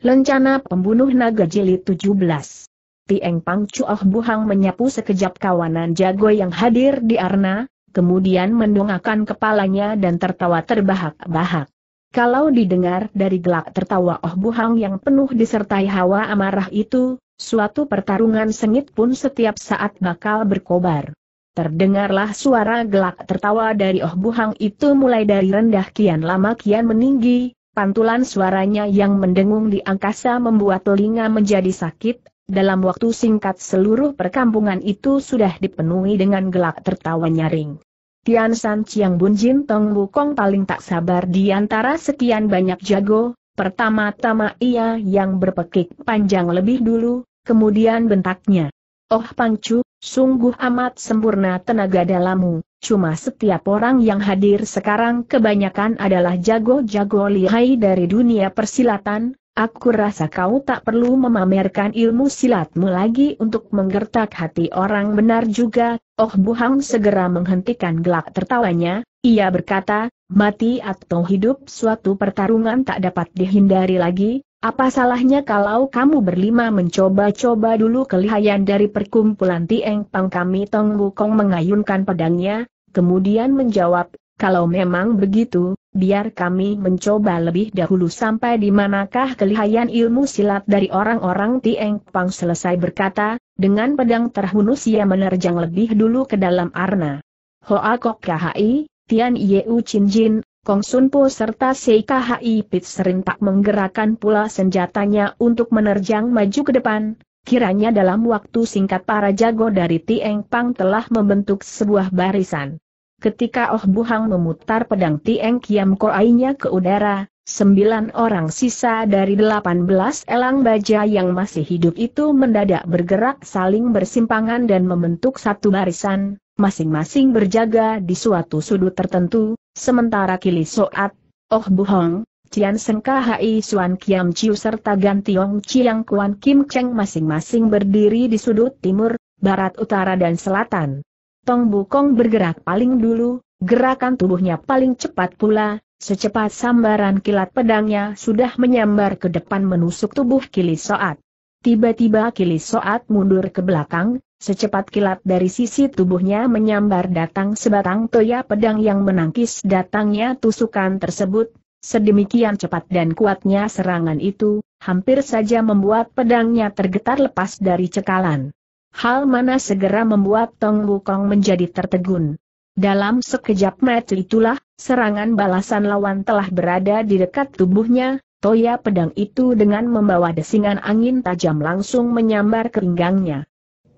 Lencana Pembunuh Naga Jilid 17 Tieng Pang Chuoh Buhang menyapu sekejap kawanan jago yang hadir di Arna, kemudian mendongakkan kepalanya dan tertawa terbahak-bahak. Kalau didengar dari gelak tertawa Oh Buhang yang penuh disertai hawa amarah itu, suatu pertarungan sengit pun setiap saat bakal berkobar. Terdengarlah suara gelak tertawa dari Oh Buhang itu mulai dari rendah kian lama kian meninggi, Pantulan suaranya yang mendengung di angkasa membuat telinga menjadi sakit, dalam waktu singkat seluruh perkampungan itu sudah dipenuhi dengan gelak tertawa nyaring. Tian San Chiang Bun Jin Tong Wukong paling tak sabar di antara sekian banyak jago, pertama-tama ia yang berpekik panjang lebih dulu, kemudian bentaknya. Oh Pangcu, Sungguh amat sempurna tenaga dalammu, cuma setiap orang yang hadir sekarang kebanyakan adalah jago-jago lihai dari dunia persilatan, Aku rasa kau tak perlu memamerkan ilmu silatmu lagi untuk menggertak hati orang benar juga, Oh Buhang segera menghentikan gelak tertawanya, ia berkata, mati atau hidup suatu pertarungan tak dapat dihindari lagi, apa salahnya kalau kamu berlima mencoba-coba dulu kelihayan dari perkumpulan Tieng Pang kami Tong Kong mengayunkan pedangnya, kemudian menjawab kalau memang begitu, biar kami mencoba lebih dahulu sampai di manakah kelihayan ilmu silat dari orang-orang Tieng Pang selesai berkata, dengan pedang terhunus ia menerjang lebih dulu ke dalam arna. Hoa Kok Khai, Tian Yeu Chin Jin, Kong Sun Po serta Sei Pit serentak menggerakkan pula senjatanya untuk menerjang maju ke depan, Kiranya dalam waktu singkat para jago dari Tieng Pang telah membentuk sebuah barisan. Ketika Oh Buhang memutar pedang Tieng Kiam Koainya ke udara, sembilan orang sisa dari delapan belas elang baja yang masih hidup itu mendadak bergerak saling bersimpangan dan membentuk satu barisan, masing-masing berjaga di suatu sudut tertentu, sementara Kili Soat, Oh Buhang, Cian Seng Hai Suan Kiam Chiu serta Gan Tiong Chiang Kuan Kim Cheng masing-masing berdiri di sudut timur, barat utara dan selatan. Tong Bukong bergerak paling dulu, gerakan tubuhnya paling cepat pula, secepat sambaran kilat pedangnya sudah menyambar ke depan menusuk tubuh Kili Soat. Tiba-tiba Kili Soat mundur ke belakang, Secepat kilat dari sisi tubuhnya menyambar datang sebatang toya pedang yang menangkis datangnya tusukan tersebut, sedemikian cepat dan kuatnya serangan itu, hampir saja membuat pedangnya tergetar lepas dari cekalan hal mana segera membuat Tong Wukong menjadi tertegun. Dalam sekejap mata itulah, serangan balasan lawan telah berada di dekat tubuhnya, toya pedang itu dengan membawa desingan angin tajam langsung menyambar ke pinggangnya.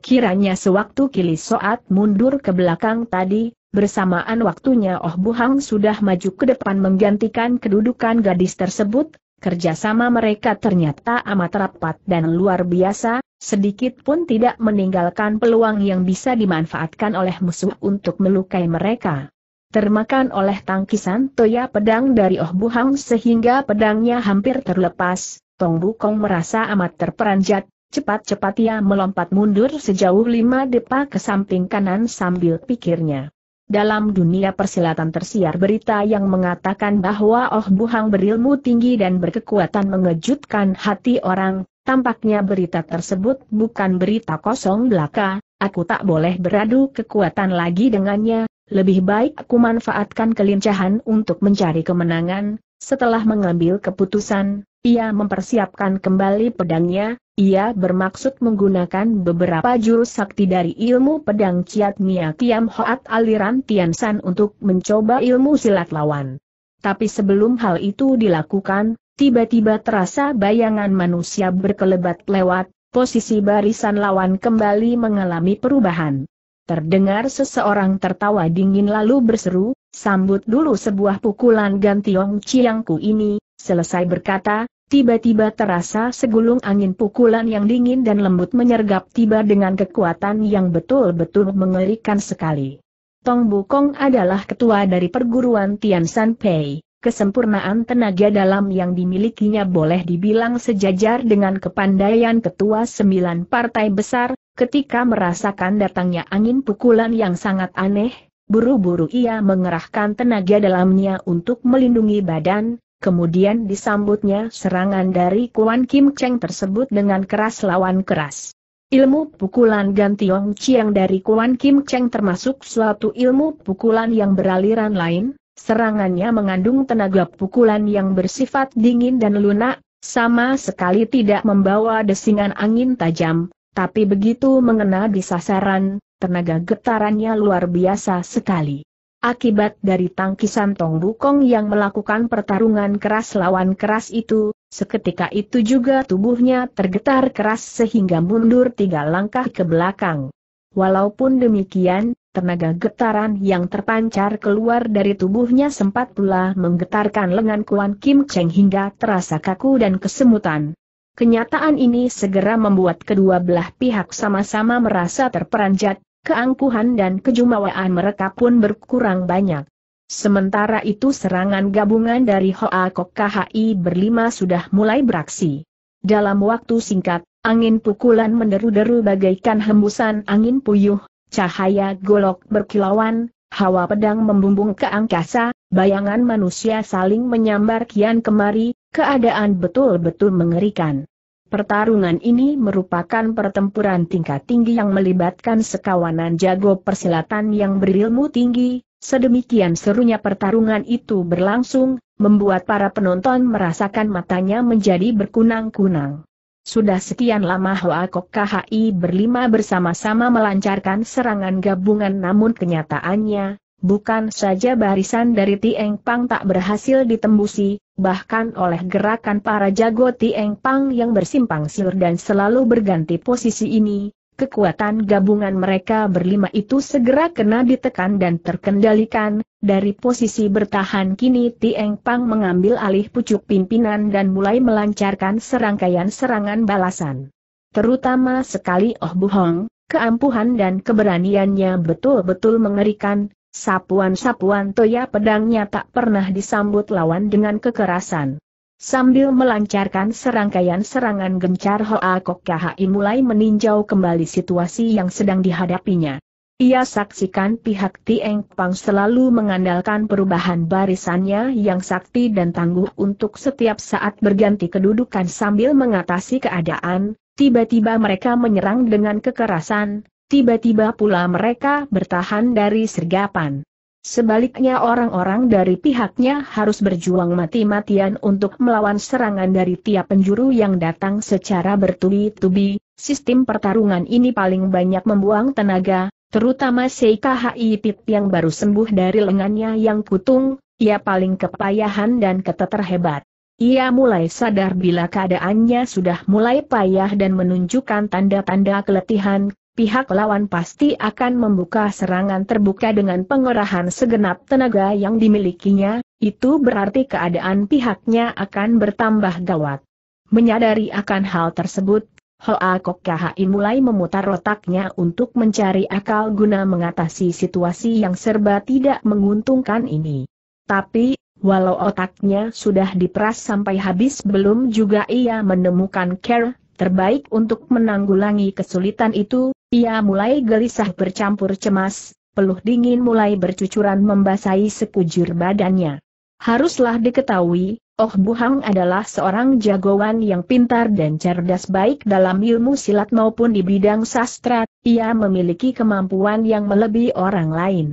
Kiranya sewaktu kili soat mundur ke belakang tadi, bersamaan waktunya Oh Buhang sudah maju ke depan menggantikan kedudukan gadis tersebut, Kerjasama mereka ternyata amat rapat dan luar biasa, sedikit pun tidak meninggalkan peluang yang bisa dimanfaatkan oleh musuh untuk melukai mereka. Termakan oleh tangkisan toya pedang dari Oh Buhang sehingga pedangnya hampir terlepas, Tong Bukong merasa amat terperanjat, cepat-cepat ia melompat mundur sejauh lima depa ke samping kanan sambil pikirnya. Dalam dunia persilatan tersiar berita yang mengatakan bahwa Oh Buhang berilmu tinggi dan berkekuatan mengejutkan hati orang, tampaknya berita tersebut bukan berita kosong belaka, aku tak boleh beradu kekuatan lagi dengannya, lebih baik aku manfaatkan kelincahan untuk mencari kemenangan, setelah mengambil keputusan, ia mempersiapkan kembali pedangnya, ia bermaksud menggunakan beberapa jurus sakti dari ilmu pedang Ciat Nia Tiam Hoat aliran Tiansan untuk mencoba ilmu silat lawan. Tapi sebelum hal itu dilakukan, tiba-tiba terasa bayangan manusia berkelebat lewat, posisi barisan lawan kembali mengalami perubahan. Terdengar seseorang tertawa dingin lalu berseru, sambut dulu sebuah pukulan gantiong ciangku ini, selesai berkata, Tiba-tiba terasa segulung angin pukulan yang dingin dan lembut menyergap tiba dengan kekuatan yang betul-betul mengerikan sekali. Tong Bukong adalah ketua dari perguruan Tian San Pei. Kesempurnaan tenaga dalam yang dimilikinya boleh dibilang sejajar dengan kepandaian ketua sembilan partai besar, ketika merasakan datangnya angin pukulan yang sangat aneh, buru-buru ia mengerahkan tenaga dalamnya untuk melindungi badan, kemudian disambutnya serangan dari Kuan Kim Cheng tersebut dengan keras lawan keras. Ilmu pukulan Gantiong Chiang dari Kuan Kim Cheng termasuk suatu ilmu pukulan yang beraliran lain, serangannya mengandung tenaga pukulan yang bersifat dingin dan lunak, sama sekali tidak membawa desingan angin tajam, tapi begitu mengena di sasaran, tenaga getarannya luar biasa sekali. Akibat dari tangkisan Tong Bukong yang melakukan pertarungan keras lawan keras itu, seketika itu juga tubuhnya tergetar keras sehingga mundur tiga langkah ke belakang. Walaupun demikian, tenaga getaran yang terpancar keluar dari tubuhnya sempat pula menggetarkan lengan Kuan Kim Cheng hingga terasa kaku dan kesemutan. Kenyataan ini segera membuat kedua belah pihak sama-sama merasa terperanjat, keangkuhan dan kejumawaan mereka pun berkurang banyak. Sementara itu serangan gabungan dari Hoa Kok KHI berlima sudah mulai beraksi. Dalam waktu singkat, angin pukulan menderu-deru bagaikan hembusan angin puyuh, cahaya golok berkilauan, hawa pedang membumbung ke angkasa, bayangan manusia saling menyambar kian kemari, keadaan betul-betul mengerikan. Pertarungan ini merupakan pertempuran tingkat tinggi yang melibatkan sekawanan jago persilatan yang berilmu tinggi, sedemikian serunya pertarungan itu berlangsung, membuat para penonton merasakan matanya menjadi berkunang-kunang. Sudah sekian lama Hoa Kok KHI berlima bersama-sama melancarkan serangan gabungan namun kenyataannya, Bukan saja barisan dari Tieng Pang tak berhasil ditembusi, bahkan oleh gerakan para jago Tieng Pang yang bersimpang siur dan selalu berganti posisi ini, kekuatan gabungan mereka berlima itu segera kena ditekan dan terkendalikan, dari posisi bertahan kini Tieng Pang mengambil alih pucuk pimpinan dan mulai melancarkan serangkaian serangan balasan. Terutama sekali Oh Bu Hong, keampuhan dan keberaniannya betul-betul mengerikan, Sapuan-sapuan toya pedangnya tak pernah disambut lawan dengan kekerasan. Sambil melancarkan serangkaian serangan gencar Hoa Kok Kahai mulai meninjau kembali situasi yang sedang dihadapinya. Ia saksikan pihak Tieng Pang selalu mengandalkan perubahan barisannya yang sakti dan tangguh untuk setiap saat berganti kedudukan sambil mengatasi keadaan, tiba-tiba mereka menyerang dengan kekerasan, Tiba-tiba pula mereka bertahan dari sergapan. Sebaliknya orang-orang dari pihaknya harus berjuang mati-matian untuk melawan serangan dari tiap penjuru yang datang secara bertubi-tubi, sistem pertarungan ini paling banyak membuang tenaga, terutama Seikahi Pit yang baru sembuh dari lengannya yang kutung, ia paling kepayahan dan keteter hebat. Ia mulai sadar bila keadaannya sudah mulai payah dan menunjukkan tanda-tanda keletihan, pihak lawan pasti akan membuka serangan terbuka dengan pengerahan segenap tenaga yang dimilikinya, itu berarti keadaan pihaknya akan bertambah gawat. Menyadari akan hal tersebut, Hoa KHI mulai memutar otaknya untuk mencari akal guna mengatasi situasi yang serba tidak menguntungkan ini. Tapi, walau otaknya sudah diperas sampai habis belum juga ia menemukan care terbaik untuk menanggulangi kesulitan itu, ia mulai gelisah bercampur cemas, peluh dingin mulai bercucuran membasahi sekujur badannya. Haruslah diketahui, Oh Buhang adalah seorang jagoan yang pintar dan cerdas baik dalam ilmu silat maupun di bidang sastra, ia memiliki kemampuan yang melebihi orang lain.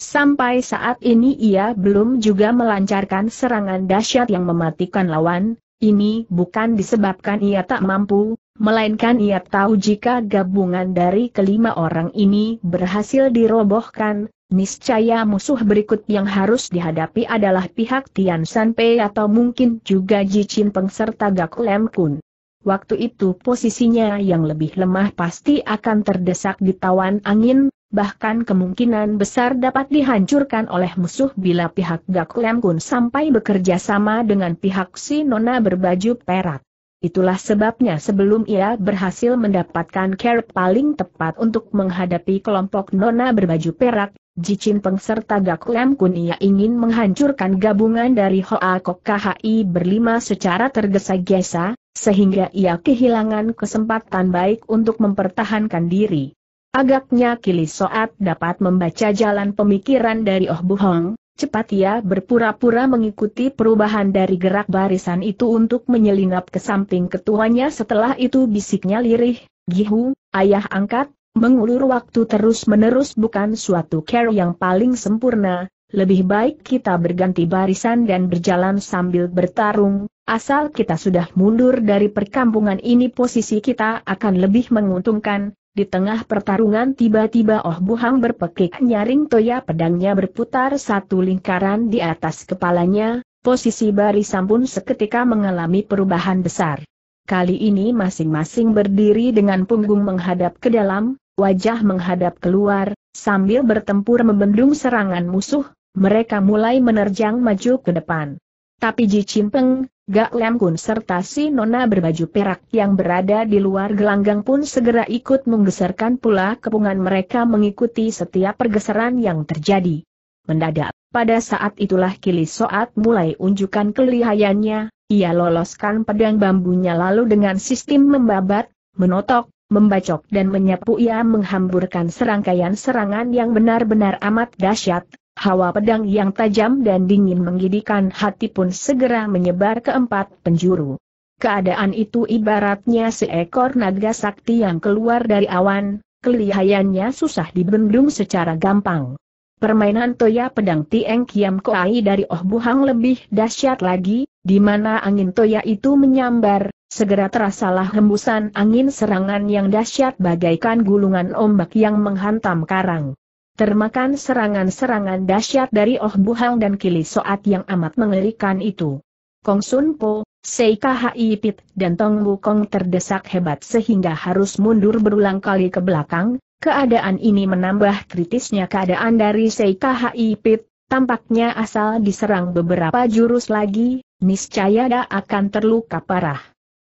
Sampai saat ini ia belum juga melancarkan serangan dahsyat yang mematikan lawan, ini bukan disebabkan ia tak mampu, Melainkan ia tahu jika gabungan dari kelima orang ini berhasil dirobohkan, Niscaya musuh berikut yang harus dihadapi adalah pihak Tian Sanpei atau mungkin juga Ji Peng serta Gak Kun. Waktu itu posisinya yang lebih lemah pasti akan terdesak di tawan angin, bahkan kemungkinan besar dapat dihancurkan oleh musuh bila pihak Gak Kun sampai bekerja sama dengan pihak si Nona berbaju perak. Itulah sebabnya sebelum ia berhasil mendapatkan care paling tepat untuk menghadapi kelompok nona berbaju perak, Jicin Peng serta Gak Lam Kun ia ingin menghancurkan gabungan dari Hoa Kok KHI berlima secara tergesa-gesa, sehingga ia kehilangan kesempatan baik untuk mempertahankan diri. Agaknya Kili Soat dapat membaca jalan pemikiran dari Oh Bu Hong. Cepat ia ya berpura-pura mengikuti perubahan dari gerak barisan itu untuk menyelinap ke samping ketuanya setelah itu bisiknya lirih, Gihu, ayah angkat, mengulur waktu terus-menerus bukan suatu care yang paling sempurna, lebih baik kita berganti barisan dan berjalan sambil bertarung, asal kita sudah mundur dari perkampungan ini posisi kita akan lebih menguntungkan, di tengah pertarungan tiba-tiba Oh Buhang berpekik nyaring toya pedangnya berputar satu lingkaran di atas kepalanya, posisi barisan pun seketika mengalami perubahan besar. Kali ini masing-masing berdiri dengan punggung menghadap ke dalam, wajah menghadap keluar, sambil bertempur membendung serangan musuh, mereka mulai menerjang maju ke depan. Tapi Ji Peng, Gak Lem Kun serta si Nona berbaju perak yang berada di luar gelanggang pun segera ikut menggeserkan pula kepungan mereka mengikuti setiap pergeseran yang terjadi. Mendadak, pada saat itulah Kili Soat mulai unjukkan kelihayannya, ia loloskan pedang bambunya lalu dengan sistem membabat, menotok, membacok dan menyapu ia menghamburkan serangkaian serangan yang benar-benar amat dahsyat, Hawa pedang yang tajam dan dingin menggidikan hati pun segera menyebar ke empat penjuru. Keadaan itu ibaratnya seekor naga sakti yang keluar dari awan, kelihayannya susah dibendung secara gampang. Permainan toya pedang Tieng Kiam Koai dari Oh Buhang lebih dahsyat lagi, di mana angin toya itu menyambar, segera terasalah hembusan angin serangan yang dahsyat bagaikan gulungan ombak yang menghantam karang termakan serangan-serangan dahsyat dari Oh Buhang dan Kili Soat yang amat mengerikan itu. Kong Sun Po, Sei Kahai Pit dan Tong Wukong terdesak hebat sehingga harus mundur berulang kali ke belakang, keadaan ini menambah kritisnya keadaan dari Sei Kahai Pit. tampaknya asal diserang beberapa jurus lagi, niscaya dia akan terluka parah.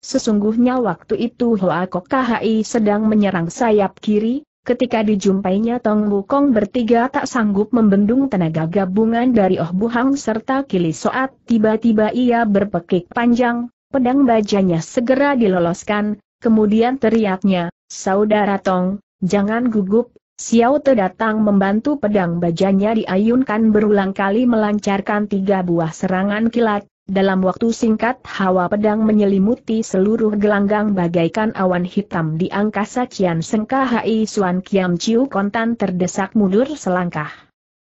Sesungguhnya waktu itu Hoa Kahai sedang menyerang sayap kiri, Ketika dijumpainya Tong Wukong bertiga tak sanggup membendung tenaga gabungan dari Oh Buhang serta Kili Soat, tiba-tiba ia berpekik panjang, pedang bajanya segera diloloskan, kemudian teriaknya, Saudara Tong, jangan gugup, Xiao Te datang membantu pedang bajanya diayunkan berulang kali melancarkan tiga buah serangan kilat, dalam waktu singkat hawa pedang menyelimuti seluruh gelanggang bagaikan awan hitam di angkasa Cian Sengka Hai Suan Kiam Chiu Kontan terdesak mundur selangkah.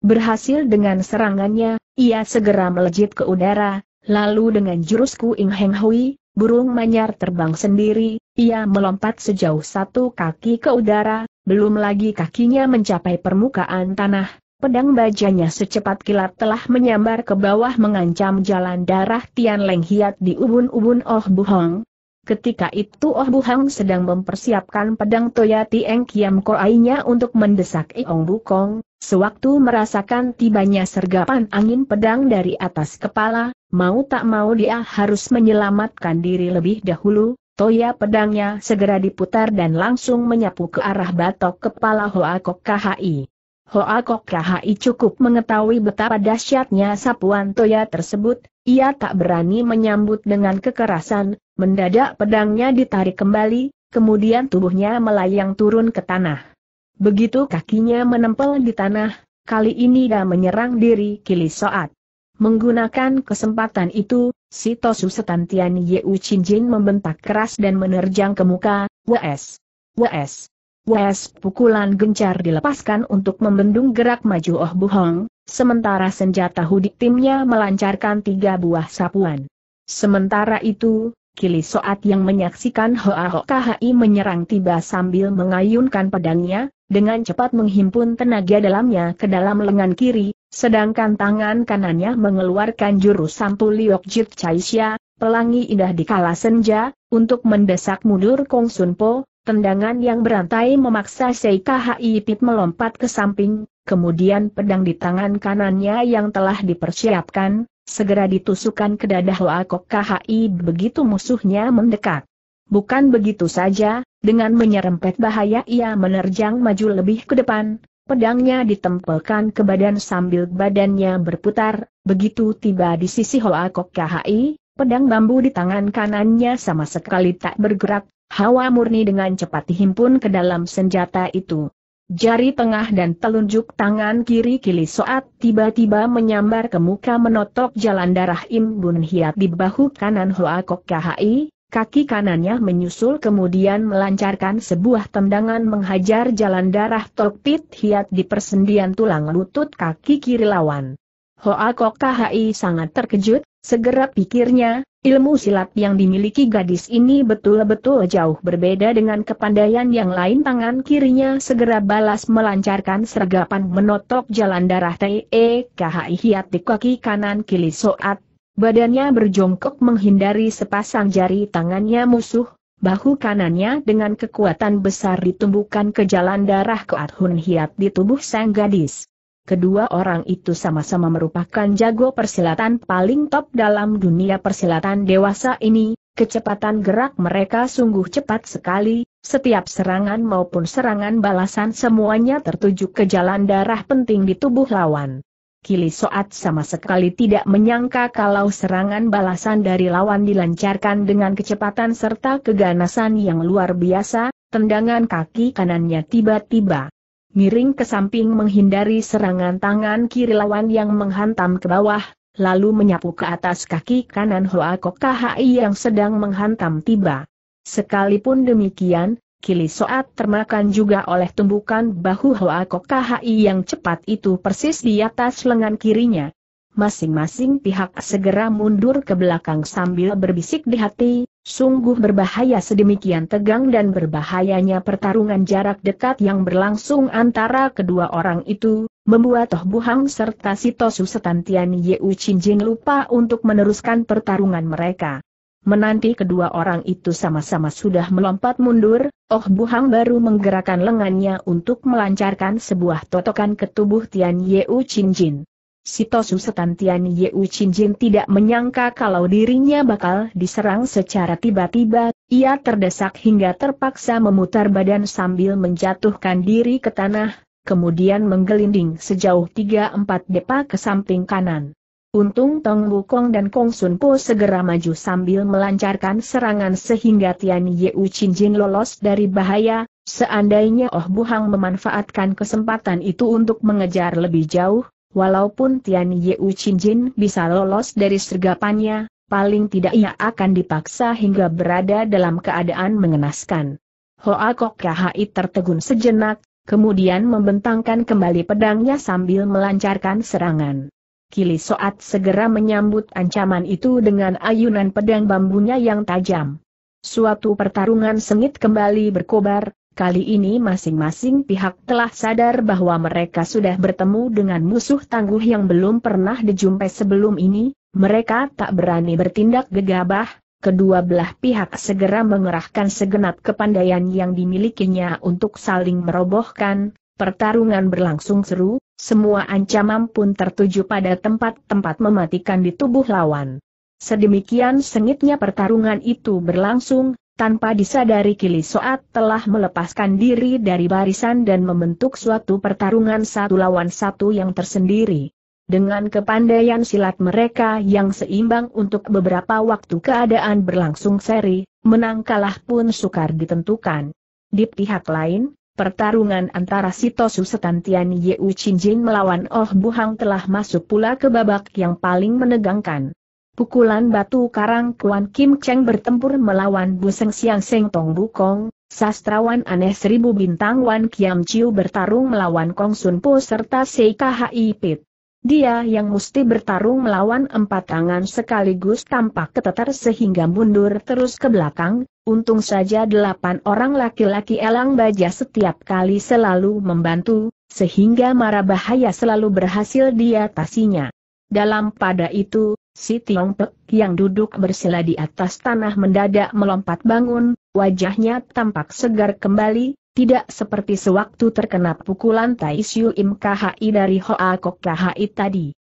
Berhasil dengan serangannya, ia segera melejit ke udara, lalu dengan jurus Ku Ing Heng Hui, burung manyar terbang sendiri, ia melompat sejauh satu kaki ke udara, belum lagi kakinya mencapai permukaan tanah, Pedang bajanya secepat kilat telah menyambar ke bawah mengancam jalan darah Tian Leng Hiat di ubun-ubun Oh Buhong. Ketika itu Oh Buhong sedang mempersiapkan pedang Toya Tieng Kiam Ko Ainya untuk mendesak Iong Bukong, sewaktu merasakan tibanya sergapan angin pedang dari atas kepala, mau tak mau dia harus menyelamatkan diri lebih dahulu, Toya pedangnya segera diputar dan langsung menyapu ke arah batok kepala Hoa Kok KHI. Hoa Kok Rahai cukup mengetahui betapa dahsyatnya sapuan Toya tersebut, ia tak berani menyambut dengan kekerasan, mendadak pedangnya ditarik kembali, kemudian tubuhnya melayang turun ke tanah. Begitu kakinya menempel di tanah, kali ini dia menyerang diri Kili Soat. Menggunakan kesempatan itu, si Tosu Setantian Yeu Jin membentak keras dan menerjang ke muka, WS. WS. Wes pukulan gencar dilepaskan untuk membendung gerak maju Oh Buhong, sementara senjata hudik timnya melancarkan tiga buah sapuan. Sementara itu, Kili Soat yang menyaksikan Hoa Ho KHI menyerang tiba sambil mengayunkan pedangnya, dengan cepat menghimpun tenaga dalamnya ke dalam lengan kiri, sedangkan tangan kanannya mengeluarkan jurus Sampu Liok Jit Caisya, pelangi indah di kala senja, untuk mendesak mundur Kong Sun Po, Tendangan yang berantai memaksa Seika Haipit melompat ke samping, kemudian pedang di tangan kanannya yang telah dipersiapkan, segera ditusukkan ke dada Hoa Kok KHI begitu musuhnya mendekat. Bukan begitu saja, dengan menyerempet bahaya ia menerjang maju lebih ke depan, pedangnya ditempelkan ke badan sambil badannya berputar, begitu tiba di sisi Hoa Kok KHI, pedang bambu di tangan kanannya sama sekali tak bergerak, Hawa murni dengan cepat dihimpun ke dalam senjata itu. Jari tengah dan telunjuk tangan kiri kili soat tiba-tiba menyambar ke muka menotok jalan darah Im Bun Hiat di bahu kanan Hoa Kok KHI, kaki kanannya menyusul kemudian melancarkan sebuah tendangan menghajar jalan darah Tokpit Hiat di persendian tulang lutut kaki kiri lawan. Hoa Kok KHI sangat terkejut, Segera pikirnya, ilmu silat yang dimiliki gadis ini betul-betul jauh berbeda dengan kepandaian yang lain tangan kirinya segera balas melancarkan sergapan menotok jalan darah TEKHI hiat di kaki kanan kili soat, badannya berjongkok menghindari sepasang jari tangannya musuh, bahu kanannya dengan kekuatan besar ditumbukan ke jalan darah Koat Hun Hiat di tubuh sang gadis. Kedua orang itu sama-sama merupakan jago persilatan paling top dalam dunia persilatan dewasa ini, kecepatan gerak mereka sungguh cepat sekali, setiap serangan maupun serangan balasan semuanya tertuju ke jalan darah penting di tubuh lawan. Kili Soat sama sekali tidak menyangka kalau serangan balasan dari lawan dilancarkan dengan kecepatan serta keganasan yang luar biasa, tendangan kaki kanannya tiba-tiba miring ke samping menghindari serangan tangan kiri lawan yang menghantam ke bawah, lalu menyapu ke atas kaki kanan Hoa Kok KHI yang sedang menghantam tiba. Sekalipun demikian, Kili Soat termakan juga oleh tumbukan bahu Hoa Kok KHI yang cepat itu persis di atas lengan kirinya masing-masing pihak segera mundur ke belakang sambil berbisik di hati, sungguh berbahaya sedemikian tegang dan berbahayanya pertarungan jarak dekat yang berlangsung antara kedua orang itu, membuat Toh Buhang serta Sitosu Setantian Yeu Jin lupa untuk meneruskan pertarungan mereka. Menanti kedua orang itu sama-sama sudah melompat mundur, Oh Buhang baru menggerakkan lengannya untuk melancarkan sebuah totokan ke tubuh Tian Yeu Jin. Sitosu Setantian Yeu Chinjin tidak menyangka kalau dirinya bakal diserang secara tiba-tiba, ia terdesak hingga terpaksa memutar badan sambil menjatuhkan diri ke tanah, kemudian menggelinding sejauh 3-4 depa ke samping kanan. Untung Tong Wukong dan Kong Sun Po segera maju sambil melancarkan serangan sehingga Tian Yeu Jin lolos dari bahaya, seandainya Oh Buhang memanfaatkan kesempatan itu untuk mengejar lebih jauh, Walaupun Tian Yu Jin bisa lolos dari sergapannya, paling tidak ia akan dipaksa hingga berada dalam keadaan mengenaskan. Hoa Kok Kahai tertegun sejenak, kemudian membentangkan kembali pedangnya sambil melancarkan serangan. Kili Soat segera menyambut ancaman itu dengan ayunan pedang bambunya yang tajam. Suatu pertarungan sengit kembali berkobar, Kali ini masing-masing pihak telah sadar bahwa mereka sudah bertemu dengan musuh tangguh yang belum pernah dijumpai sebelum ini, mereka tak berani bertindak gegabah, kedua belah pihak segera mengerahkan segenap kepandaian yang dimilikinya untuk saling merobohkan, pertarungan berlangsung seru, semua ancaman pun tertuju pada tempat-tempat mematikan di tubuh lawan. Sedemikian sengitnya pertarungan itu berlangsung, tanpa disadari Kili Soat telah melepaskan diri dari barisan dan membentuk suatu pertarungan satu lawan satu yang tersendiri. Dengan kepandaian silat mereka yang seimbang untuk beberapa waktu keadaan berlangsung seri, menang kalah pun sukar ditentukan. Di pihak lain, pertarungan antara Sitosu Setantian Yeu Jin melawan Oh Buhang telah masuk pula ke babak yang paling menegangkan. Pukulan batu karang Kuan Kim Cheng bertempur melawan Buseng Siang Seng Tong Bukong, sastrawan aneh seribu bintang Wan Kiam Chiu bertarung melawan Kong Sun Po serta Sei Hai Pit. Dia yang mesti bertarung melawan empat tangan sekaligus tampak ketetar sehingga mundur terus ke belakang, untung saja delapan orang laki-laki elang baja setiap kali selalu membantu, sehingga mara bahaya selalu berhasil diatasinya. Dalam pada itu, Si Tiong Pek yang duduk bersila di atas tanah mendadak melompat bangun, wajahnya tampak segar kembali, tidak seperti sewaktu terkena pukulan Tai Siu Im KHI dari Hoa Kok KHI tadi.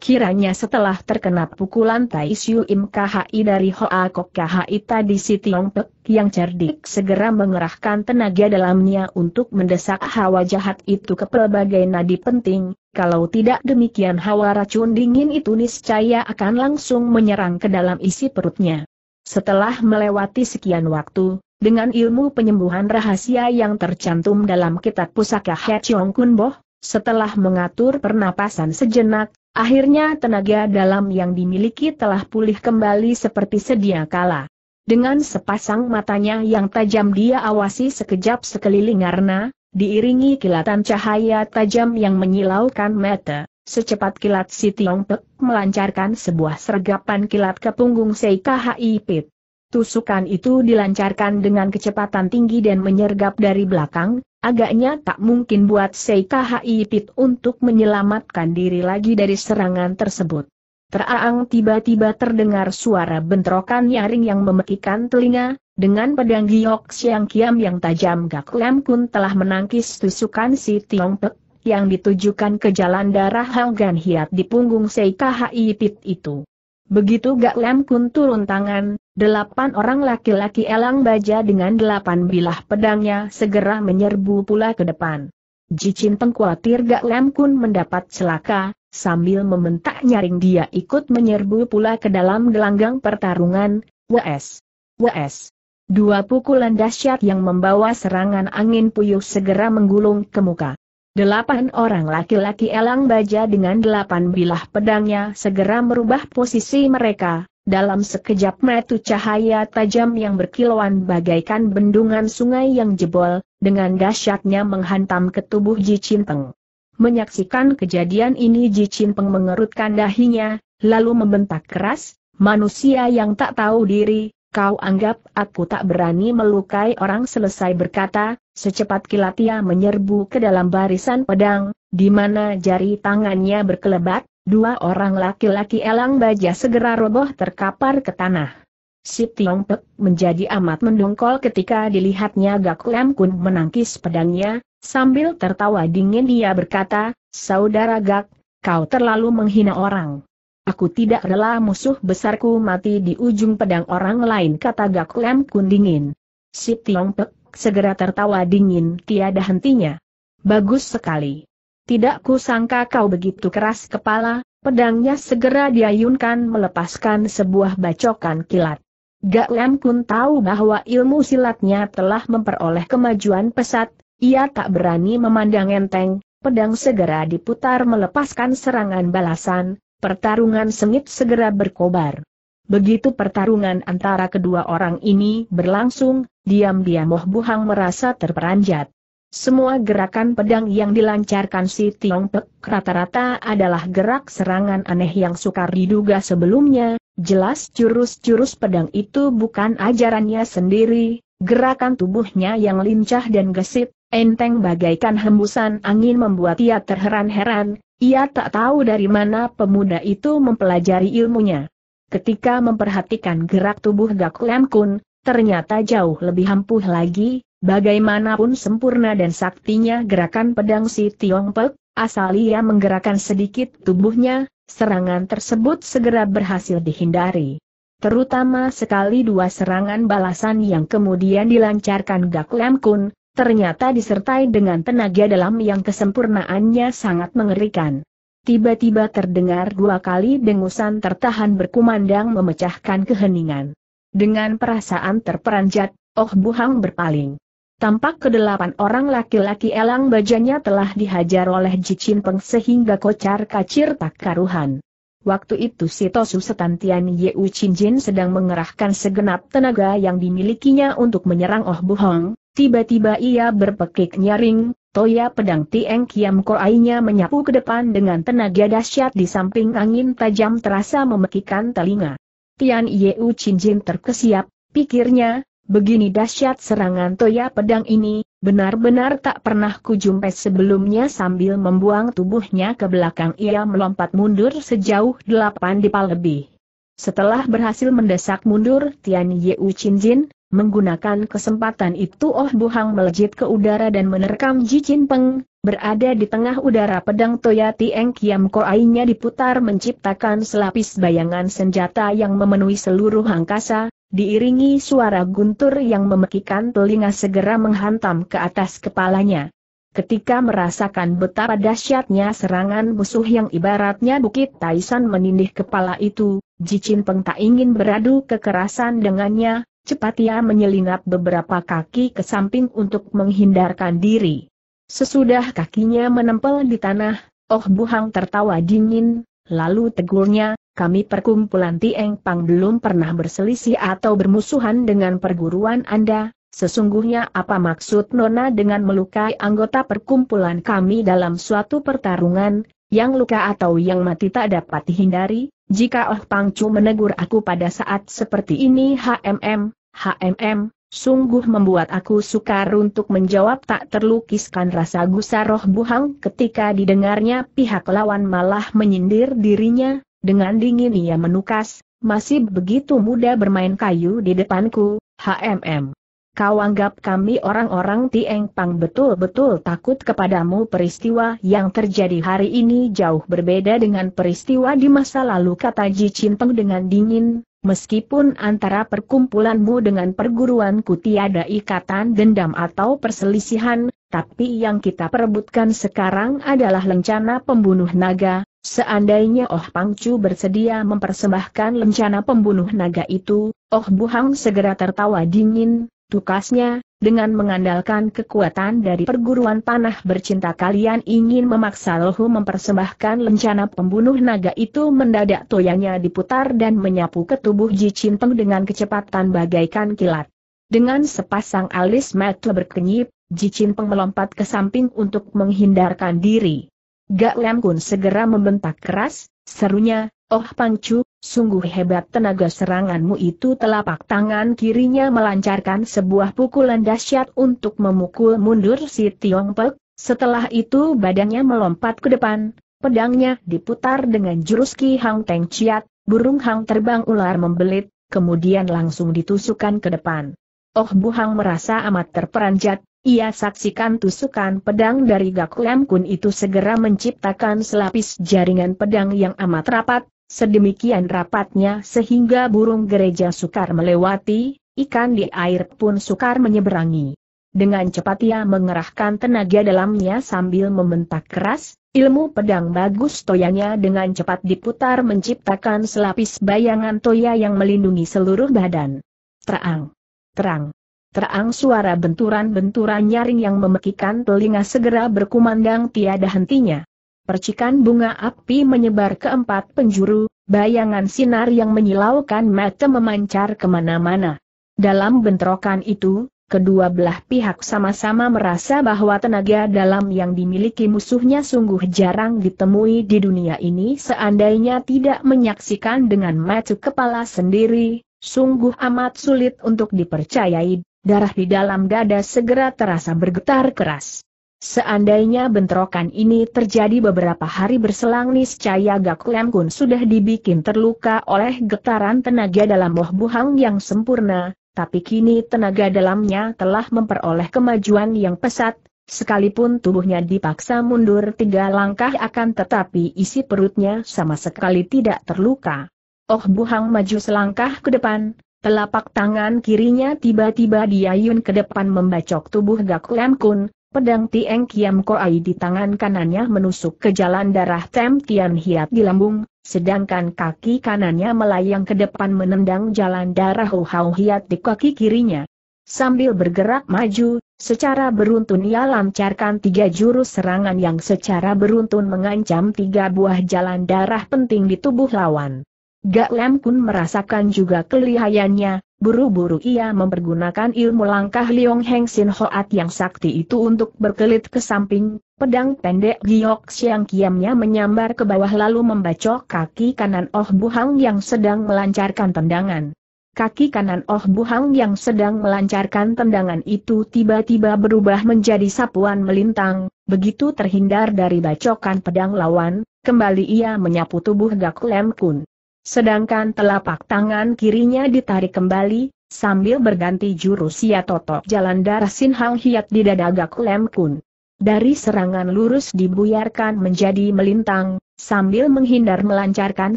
Kiranya setelah terkena pukulan Tai Siu Im KHI dari Hoa Kok KHI tadi si Tiong Pek yang cerdik segera mengerahkan tenaga dalamnya untuk mendesak hawa jahat itu ke pelbagai nadi penting, kalau tidak demikian hawa racun dingin itu niscaya akan langsung menyerang ke dalam isi perutnya. Setelah melewati sekian waktu, dengan ilmu penyembuhan rahasia yang tercantum dalam kitab pusaka He Chong Kun Boh, setelah mengatur pernapasan sejenak, Akhirnya tenaga dalam yang dimiliki telah pulih kembali seperti sedia kala. Dengan sepasang matanya yang tajam dia awasi sekejap sekeliling karena, diiringi kilatan cahaya tajam yang menyilaukan mata. Secepat kilat si Tiong Pek melancarkan sebuah sergapan kilat ke punggung Seika Pit. Tusukan itu dilancarkan dengan kecepatan tinggi dan menyergap dari belakang, Agaknya tak mungkin buat Seika Pit untuk menyelamatkan diri lagi dari serangan tersebut. Teraang tiba-tiba terdengar suara bentrokan nyaring yang memekikan telinga, dengan pedang giok siang kiam yang tajam Gak Lam Kun telah menangkis tusukan si Tiong Pek, yang ditujukan ke jalan darah Hanggan Hiat di punggung Seika Pit itu. Begitu Gak Lem Kun turun tangan, Delapan orang laki-laki elang baja dengan delapan bilah pedangnya segera menyerbu pula ke depan. Jicin pengkhawatir Gak Lem Kun mendapat celaka, sambil membentak nyaring dia ikut menyerbu pula ke dalam gelanggang pertarungan, WS. WS. Dua pukulan dahsyat yang membawa serangan angin puyuh segera menggulung ke muka. Delapan orang laki-laki elang baja dengan delapan bilah pedangnya segera merubah posisi mereka, dalam sekejap metu cahaya tajam yang berkilauan bagaikan bendungan sungai yang jebol, dengan dahsyatnya menghantam ke tubuh Ji Peng. Menyaksikan kejadian ini Ji Peng mengerutkan dahinya, lalu membentak keras, manusia yang tak tahu diri, kau anggap aku tak berani melukai orang selesai berkata, secepat kilat ia menyerbu ke dalam barisan pedang, di mana jari tangannya berkelebat, Dua orang laki-laki elang baja segera roboh terkapar ke tanah. Si Tiong Pek menjadi amat mendongkol ketika dilihatnya Gak Lam Kun menangkis pedangnya, sambil tertawa dingin dia berkata, Saudara Gak, kau terlalu menghina orang. Aku tidak rela musuh besarku mati di ujung pedang orang lain kata Gak Lam Kun dingin. Si Tiong Pek segera tertawa dingin tiada hentinya. Bagus sekali tidak kusangka kau begitu keras kepala, pedangnya segera diayunkan melepaskan sebuah bacokan kilat. Gak Lem pun tahu bahwa ilmu silatnya telah memperoleh kemajuan pesat, ia tak berani memandang enteng, pedang segera diputar melepaskan serangan balasan, pertarungan sengit segera berkobar. Begitu pertarungan antara kedua orang ini berlangsung, diam-diam Moh Buhang merasa terperanjat. Semua gerakan pedang yang dilancarkan si Tiong Pek rata-rata adalah gerak serangan aneh yang sukar diduga sebelumnya, jelas jurus-jurus pedang itu bukan ajarannya sendiri, gerakan tubuhnya yang lincah dan gesit, enteng bagaikan hembusan angin membuat ia terheran-heran, ia tak tahu dari mana pemuda itu mempelajari ilmunya. Ketika memperhatikan gerak tubuh Gak Lem Kun, ternyata jauh lebih ampuh lagi, Bagaimanapun sempurna dan saktinya gerakan pedang si Tiong Pek, asal ia menggerakkan sedikit tubuhnya, serangan tersebut segera berhasil dihindari. Terutama sekali dua serangan balasan yang kemudian dilancarkan Gak Lam Kun, ternyata disertai dengan tenaga dalam yang kesempurnaannya sangat mengerikan. Tiba-tiba terdengar dua kali dengusan tertahan berkumandang memecahkan keheningan. Dengan perasaan terperanjat, Oh Buhang berpaling. Tampak kedelapan orang laki-laki elang bajanya telah dihajar oleh Jicin Peng sehingga kocar kacir tak karuhan. Waktu itu Sitosu Setantian Yeu Cinjin sedang mengerahkan segenap tenaga yang dimilikinya untuk menyerang Oh Bu Hong. tiba-tiba ia berpekik nyaring, toya pedang Tieng Kiam Ainya menyapu ke depan dengan tenaga dahsyat di samping angin tajam terasa memekikan telinga. Tian Yeu Cinjin terkesiap, pikirnya, Begini dahsyat serangan toya pedang ini, benar-benar tak pernah kujumpai sebelumnya sambil membuang tubuhnya ke belakang ia melompat mundur sejauh delapan dipal lebih. Setelah berhasil mendesak mundur Tian Yeu Jin menggunakan kesempatan itu Oh Buhang melejit ke udara dan menerkam Ji Jin Peng, berada di tengah udara pedang Toya Tieng Kiam Koainya diputar menciptakan selapis bayangan senjata yang memenuhi seluruh angkasa, diiringi suara guntur yang memekikan telinga segera menghantam ke atas kepalanya. Ketika merasakan betapa dahsyatnya serangan musuh yang ibaratnya bukit Taisan menindih kepala itu, Jicin Peng tak ingin beradu kekerasan dengannya, cepat ia menyelinap beberapa kaki ke samping untuk menghindarkan diri. Sesudah kakinya menempel di tanah, Oh Buhang tertawa dingin, lalu tegurnya, kami perkumpulan Tieng Pang belum pernah berselisih atau bermusuhan dengan perguruan Anda, sesungguhnya apa maksud Nona dengan melukai anggota perkumpulan kami dalam suatu pertarungan, yang luka atau yang mati tak dapat dihindari, jika Oh Pang Chu menegur aku pada saat seperti ini HMM, HMM, sungguh membuat aku sukar untuk menjawab tak terlukiskan rasa gusar roh buhang ketika didengarnya pihak lawan malah menyindir dirinya, dengan dingin ia menukas, masih begitu muda bermain kayu di depanku, HMM. Kau anggap kami orang-orang Tieng Pang betul-betul takut kepadamu peristiwa yang terjadi hari ini jauh berbeda dengan peristiwa di masa lalu kata Ji Peng dengan dingin, meskipun antara perkumpulanmu dengan perguruanku tiada ikatan dendam atau perselisihan, tapi yang kita perebutkan sekarang adalah lencana pembunuh naga, Seandainya Oh Pangcu bersedia mempersembahkan lencana pembunuh naga itu, Oh Buhang segera tertawa dingin, tukasnya, dengan mengandalkan kekuatan dari perguruan panah bercinta kalian ingin memaksa Lohu mempersembahkan lencana pembunuh naga itu mendadak toyanya diputar dan menyapu ke tubuh Ji Cinteng dengan kecepatan bagaikan kilat. Dengan sepasang alis mata berkenyip, Ji Cinteng melompat ke samping untuk menghindarkan diri. Gak Lem Kun segera membentak keras, serunya, Oh Pangcu, sungguh hebat tenaga seranganmu itu telapak tangan kirinya melancarkan sebuah pukulan dahsyat untuk memukul mundur si Tiong Pek, setelah itu badannya melompat ke depan, pedangnya diputar dengan jurus Ki Hang Teng Chiat, burung hang terbang ular membelit, kemudian langsung ditusukan ke depan. Oh Buhang merasa amat terperanjat, ia saksikan tusukan pedang dari Gakulam Kun itu segera menciptakan selapis jaringan pedang yang amat rapat, sedemikian rapatnya sehingga burung gereja sukar melewati, ikan di air pun sukar menyeberangi. Dengan cepat ia mengerahkan tenaga dalamnya sambil membentak keras, ilmu pedang bagus toyanya dengan cepat diputar menciptakan selapis bayangan toya yang melindungi seluruh badan. Terang. Terang. Terang suara benturan-benturan nyaring yang memekikan telinga segera berkumandang tiada hentinya. Percikan bunga api menyebar ke empat penjuru, bayangan sinar yang menyilaukan mata memancar kemana-mana. Dalam bentrokan itu, kedua belah pihak sama-sama merasa bahwa tenaga dalam yang dimiliki musuhnya sungguh jarang ditemui di dunia ini seandainya tidak menyaksikan dengan mata kepala sendiri, sungguh amat sulit untuk dipercayai darah di dalam dada segera terasa bergetar keras. Seandainya bentrokan ini terjadi beberapa hari berselang niscaya Gak Lem Kun sudah dibikin terluka oleh getaran tenaga dalam Moh Buhang yang sempurna, tapi kini tenaga dalamnya telah memperoleh kemajuan yang pesat, sekalipun tubuhnya dipaksa mundur tiga langkah akan tetapi isi perutnya sama sekali tidak terluka. Oh Buhang maju selangkah ke depan, Telapak tangan kirinya tiba-tiba diayun ke depan membacok tubuh Gak Lem Kun, pedang Tieng Kiam Koai di tangan kanannya menusuk ke jalan darah Tem Tian Hiat di lambung, sedangkan kaki kanannya melayang ke depan menendang jalan darah Hau Hiat di kaki kirinya. Sambil bergerak maju, secara beruntun ia lancarkan tiga jurus serangan yang secara beruntun mengancam tiga buah jalan darah penting di tubuh lawan. Gak Lem Kun merasakan juga kelihayannya, buru-buru ia mempergunakan ilmu langkah Liong Heng Sin Hoat yang sakti itu untuk berkelit ke samping, pedang pendek Giok Siang Kiamnya menyambar ke bawah lalu membacok kaki kanan Oh Buhang yang sedang melancarkan tendangan. Kaki kanan Oh Buhang yang sedang melancarkan tendangan itu tiba-tiba berubah menjadi sapuan melintang, begitu terhindar dari bacokan pedang lawan, kembali ia menyapu tubuh Gak Lem Kun. Sedangkan telapak tangan kirinya ditarik kembali, sambil berganti jurus ia totok jalan darah Sin Hang Hiat di dadagak Lem Kun. Dari serangan lurus dibuyarkan menjadi melintang, sambil menghindar melancarkan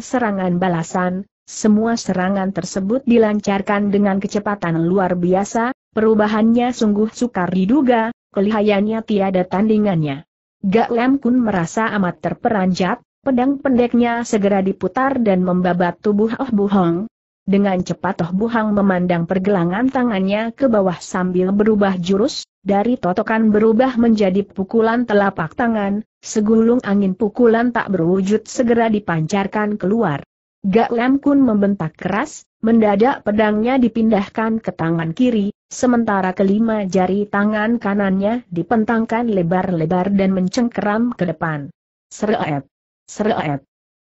serangan balasan, semua serangan tersebut dilancarkan dengan kecepatan luar biasa, perubahannya sungguh sukar diduga, kelihayannya tiada tandingannya. Gak Lem Kun merasa amat terperanjat, Pedang pendeknya segera diputar dan membabat tubuh Oh Buhong. Dengan cepat Oh Buhong memandang pergelangan tangannya ke bawah sambil berubah jurus, dari totokan berubah menjadi pukulan telapak tangan, segulung angin pukulan tak berwujud segera dipancarkan keluar. Gak Lem Kun membentak keras, mendadak pedangnya dipindahkan ke tangan kiri, sementara kelima jari tangan kanannya dipentangkan lebar-lebar dan mencengkeram ke depan. Seret. Seret.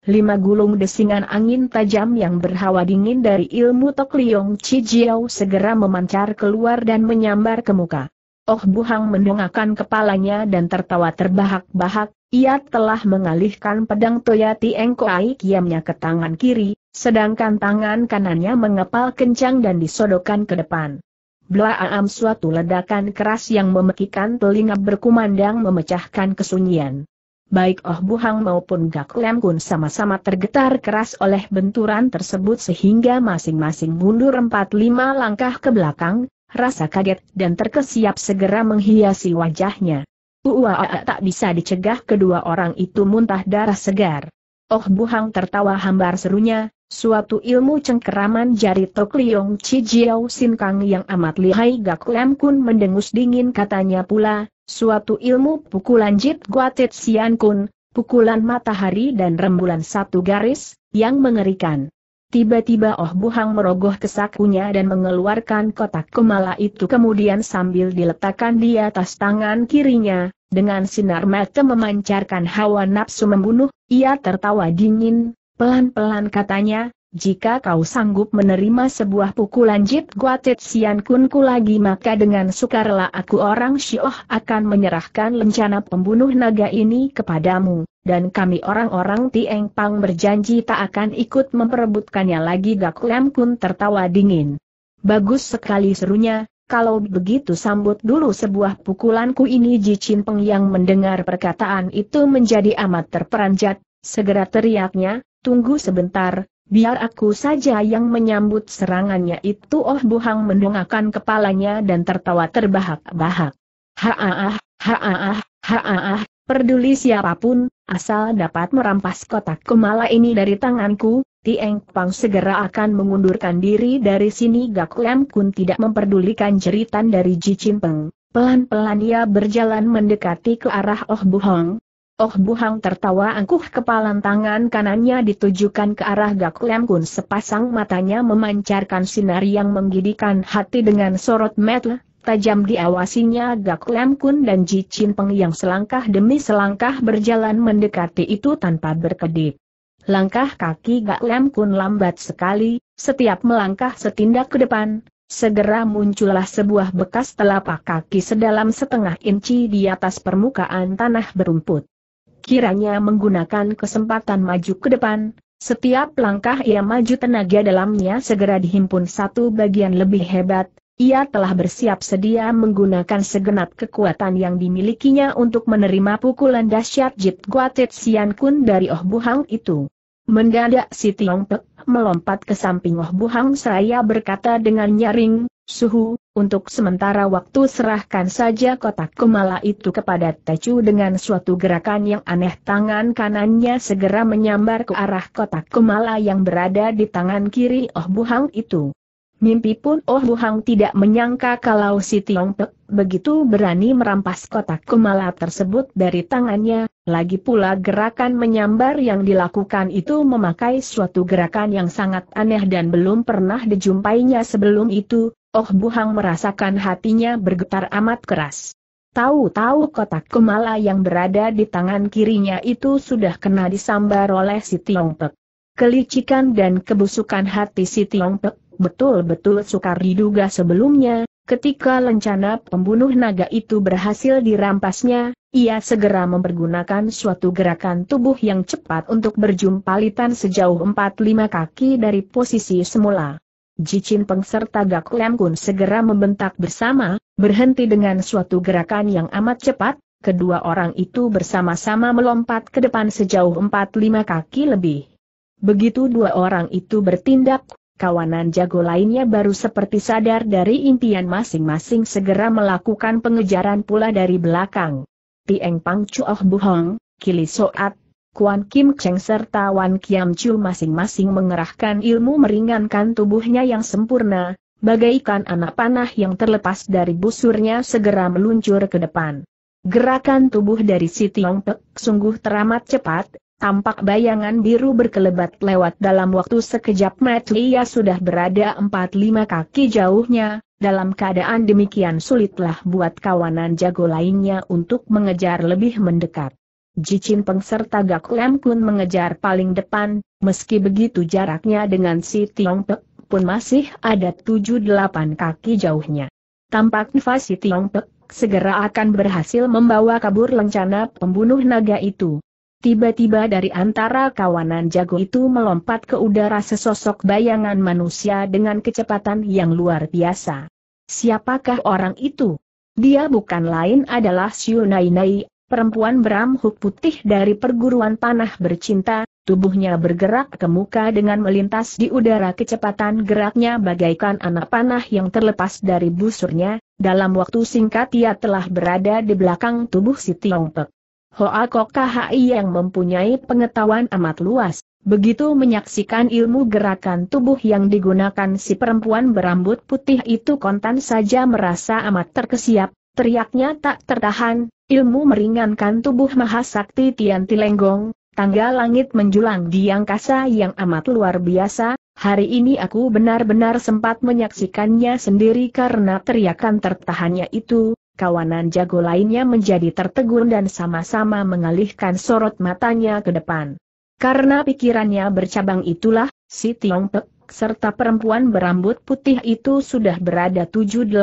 Lima gulung desingan angin tajam yang berhawa dingin dari ilmu Tok Liong Chi Jiao segera memancar keluar dan menyambar ke muka. Oh Buhang mendongakkan kepalanya dan tertawa terbahak-bahak, ia telah mengalihkan pedang Toyati Engko Kiamnya ke tangan kiri, sedangkan tangan kanannya mengepal kencang dan disodokkan ke depan. Blaam suatu ledakan keras yang memekikan telinga berkumandang memecahkan kesunyian baik Oh Buhang maupun Gak Lem Kun sama-sama tergetar keras oleh benturan tersebut sehingga masing-masing mundur 4-5 langkah ke belakang, rasa kaget dan terkesiap segera menghiasi wajahnya. Uaa tak bisa dicegah kedua orang itu muntah darah segar. Oh Buhang tertawa hambar serunya, Suatu ilmu cengkeraman jari Tok Liong Chi Jiao Sin Kang yang amat lihai Gak Lam Kun mendengus dingin katanya pula, suatu ilmu pukulan Jit Guatit Sian Kun, pukulan matahari dan rembulan satu garis, yang mengerikan. Tiba-tiba Oh Buhang merogoh kesakunya dan mengeluarkan kotak kemala itu kemudian sambil diletakkan di atas tangan kirinya, dengan sinar mata memancarkan hawa nafsu membunuh, ia tertawa dingin, Pelan-pelan katanya, jika kau sanggup menerima sebuah pukulan Jit Guatit Sian Kunku lagi maka dengan sukarela aku orang Syioh akan menyerahkan lencana pembunuh naga ini kepadamu, dan kami orang-orang Tieng Pang berjanji tak akan ikut memperebutkannya lagi Gak Lam Kun tertawa dingin. Bagus sekali serunya, kalau begitu sambut dulu sebuah pukulanku ini Ji Chin Peng yang mendengar perkataan itu menjadi amat terperanjat, Segera teriaknya, tunggu sebentar, biar aku saja yang menyambut serangannya itu Oh Buhang mendongakkan kepalanya dan tertawa terbahak-bahak. Haaah, haaah, haaah, Peduli siapapun, asal dapat merampas kotak kemala ini dari tanganku, Tieng Pang segera akan mengundurkan diri dari sini Gak Lem Kun tidak memperdulikan jeritan dari Ji Peng. Pelan-pelan ia berjalan mendekati ke arah Oh buhang. Oh Buhang tertawa angkuh kepalan tangan kanannya ditujukan ke arah Gak Lem Kun sepasang matanya memancarkan sinar yang menggidikan hati dengan sorot metel, tajam diawasinya Gak Lem Kun dan Ji Chin Peng yang selangkah demi selangkah berjalan mendekati itu tanpa berkedip. Langkah kaki Gak Lem Kun lambat sekali, setiap melangkah setindak ke depan, Segera muncullah sebuah bekas telapak kaki sedalam setengah inci di atas permukaan tanah berumput kiranya menggunakan kesempatan maju ke depan, setiap langkah ia maju tenaga dalamnya segera dihimpun satu bagian lebih hebat, ia telah bersiap sedia menggunakan segenap kekuatan yang dimilikinya untuk menerima pukulan dahsyat Jit Guatit Sian Kun dari Oh Buhang itu. Mendadak si Tiong Pek melompat ke samping Oh Buhang seraya berkata dengan nyaring, Suhu, untuk sementara waktu serahkan saja kotak kemala itu kepada Tecu dengan suatu gerakan yang aneh tangan kanannya segera menyambar ke arah kotak kemala yang berada di tangan kiri Oh Buhang itu. Mimpi pun Oh Buhang tidak menyangka kalau si Tiong Pek begitu berani merampas kotak kemala tersebut dari tangannya, lagi pula gerakan menyambar yang dilakukan itu memakai suatu gerakan yang sangat aneh dan belum pernah dijumpainya sebelum itu, Oh Buhang merasakan hatinya bergetar amat keras. Tahu-tahu kotak kemala yang berada di tangan kirinya itu sudah kena disambar oleh si Pek. Kelicikan dan kebusukan hati si Pek betul-betul sukar diduga sebelumnya, ketika lencana pembunuh naga itu berhasil dirampasnya, ia segera mempergunakan suatu gerakan tubuh yang cepat untuk berjumpalitan sejauh 4-5 kaki dari posisi semula. Jicin Peng serta Gak Lem Kun segera membentak bersama, berhenti dengan suatu gerakan yang amat cepat, kedua orang itu bersama-sama melompat ke depan sejauh 4 kaki lebih. Begitu dua orang itu bertindak, kawanan jago lainnya baru seperti sadar dari impian masing-masing segera melakukan pengejaran pula dari belakang. Tieng Pang Chuoh Buhong, Kili Soat, Kuan Kim Cheng serta Wan Kiam Chu masing-masing mengerahkan ilmu meringankan tubuhnya yang sempurna, bagaikan anak panah yang terlepas dari busurnya segera meluncur ke depan. Gerakan tubuh dari si Tiong Pek sungguh teramat cepat, tampak bayangan biru berkelebat lewat dalam waktu sekejap mata ia sudah berada 4-5 kaki jauhnya, dalam keadaan demikian sulitlah buat kawanan jago lainnya untuk mengejar lebih mendekat. Ji Peng serta Gak Lem Kun mengejar paling depan, meski begitu jaraknya dengan si Tiong Pek pun masih ada tujuh delapan kaki jauhnya. Tampaknya si Tiong Pek segera akan berhasil membawa kabur lencana pembunuh naga itu. Tiba-tiba dari antara kawanan jago itu melompat ke udara sesosok bayangan manusia dengan kecepatan yang luar biasa. Siapakah orang itu? Dia bukan lain adalah Xiu Nai Nai perempuan berambut putih dari perguruan panah bercinta, tubuhnya bergerak ke muka dengan melintas di udara kecepatan geraknya bagaikan anak panah yang terlepas dari busurnya, dalam waktu singkat ia telah berada di belakang tubuh si Tiongpek. Hoa Kok KHI yang mempunyai pengetahuan amat luas, Begitu menyaksikan ilmu gerakan tubuh yang digunakan si perempuan berambut putih itu kontan saja merasa amat terkesiap, teriaknya tak tertahan, Ilmu meringankan tubuh Mahasakti Tian Tilenggong, tangga langit menjulang di angkasa yang amat luar biasa, hari ini aku benar-benar sempat menyaksikannya sendiri karena teriakan tertahannya itu, kawanan jago lainnya menjadi tertegun dan sama-sama mengalihkan sorot matanya ke depan. Karena pikirannya bercabang itulah, si Tiong Pek serta perempuan berambut putih itu sudah berada 7-18